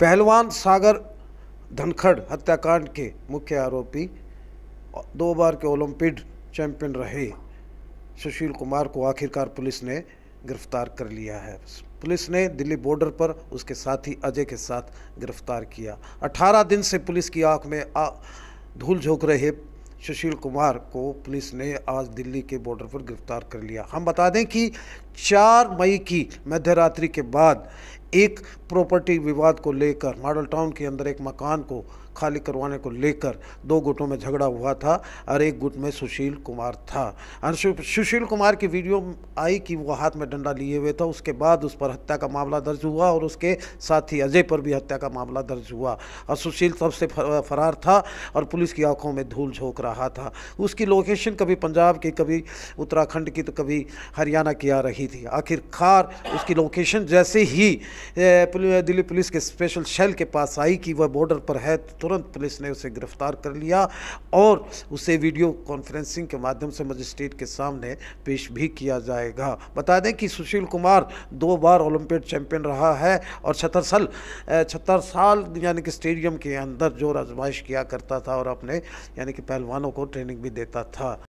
पहलवान सागर धनखड़ हत्याकांड के मुख्य आरोपी दो बार के ओलंपिक चैंपियन रहे सुशील कुमार को आखिरकार पुलिस ने गिरफ्तार कर लिया है पुलिस ने दिल्ली बॉर्डर पर उसके साथी अजय के साथ गिरफ्तार किया 18 दिन से पुलिस की आंख में आ, धूल झोंक रहे सुशील कुमार को पुलिस ने आज दिल्ली के बॉर्डर पर गिरफ्तार कर लिया हम बता दें कि चार मई की मध्यरात्रि के बाद एक प्रॉपर्टी विवाद को लेकर मॉडल टाउन के अंदर एक मकान को खाली करवाने को लेकर दो गुटों में झगड़ा हुआ था और एक गुट में सुशील कुमार था और सुशील कुमार की वीडियो आई कि वो हाथ में डंडा लिए हुए था उसके बाद उस पर हत्या का मामला दर्ज हुआ और उसके साथ ही अजय पर भी हत्या का मामला दर्ज हुआ और सुशील तब से फरार था और पुलिस की आंखों में धूल झोंक रहा था उसकी लोकेशन कभी पंजाब की कभी उत्तराखंड की तो कभी हरियाणा की आ रही रही थी आखिरकार उसकी लोकेशन जैसे ही दिल्ली पुलिस के स्पेशल शेल के पास आई कि वह बॉर्डर पर है तो तुरंत पुलिस ने उसे गिरफ्तार कर लिया और उसे वीडियो कॉन्फ्रेंसिंग के माध्यम से मजिस्ट्रेट के सामने पेश भी किया जाएगा बता दें कि सुशील कुमार दो बार ओलंपिक चैंपियन रहा है और छतर साल छतर साल यानी कि स्टेडियम के अंदर जो आजमाइश किया करता था और अपने यानी कि पहलवानों को ट्रेनिंग भी देता था